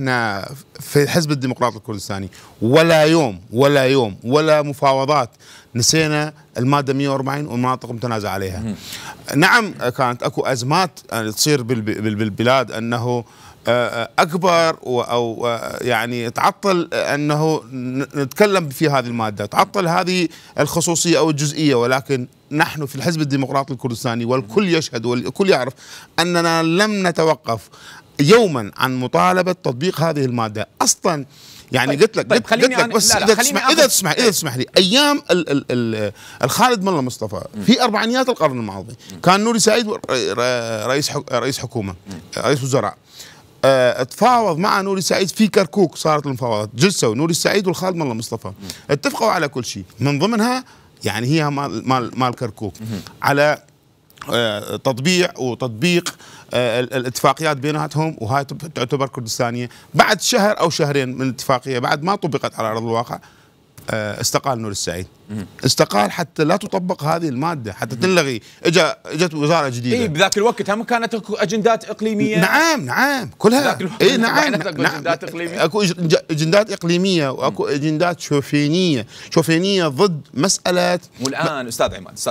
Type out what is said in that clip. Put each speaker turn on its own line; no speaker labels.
احنا في الحزب الديمقراطي الكردستاني ولا يوم ولا يوم ولا مفاوضات نسينا الماده 140 والمناطق المتنازع عليها. نعم كانت اكو ازمات تصير بالبلاد انه آه، آه، اكبر او آه، يعني تعطل انه نتكلم في هذه الماده، تعطل هذه الخصوصيه او الجزئيه ولكن نحن في الحزب الديمقراطي الكردستاني والكل يشهد والكل يعرف اننا لم نتوقف يوما عن مطالبه تطبيق هذه الماده اصلا يعني طيب قلت لك طيب قلت, قلت لك بس لا لا اذا تسمح اذا تسمح إيه. اذا تسمح لي ايام الـ الـ الـ الخالد ملا مصطفى في اربعينيات القرن الماضي كان نوري سعيد رئيس رئيس حكومه رئيس وزراء آه، تفاوض مع نوري سعيد في كركوك صارت المفاوضات جلسوا نوري سعيد والخالد ملا مصطفى اتفقوا على كل شيء من ضمنها يعني هي مال مال, مال كركوك على آه، تطبيع وتطبيق آه، الاتفاقيات بيناتهم وهاي تعتبر كردستانيه بعد شهر او شهرين من الاتفاقيه بعد ما طبقت على ارض الواقع آه، استقال نور السعيد استقال حتى لا تطبق هذه الماده حتى تنلغي اجى اجت وزاره جديده
اي بذاك الوقت هم كانت اكو اجندات اقليميه نعم نعم كلها اي نعم, نعم اجندات اقليميه
اكو اجندات اقليميه واكو اجندات شوفينيه شوفينيه ضد مساله
والان استاذ عماد استاذ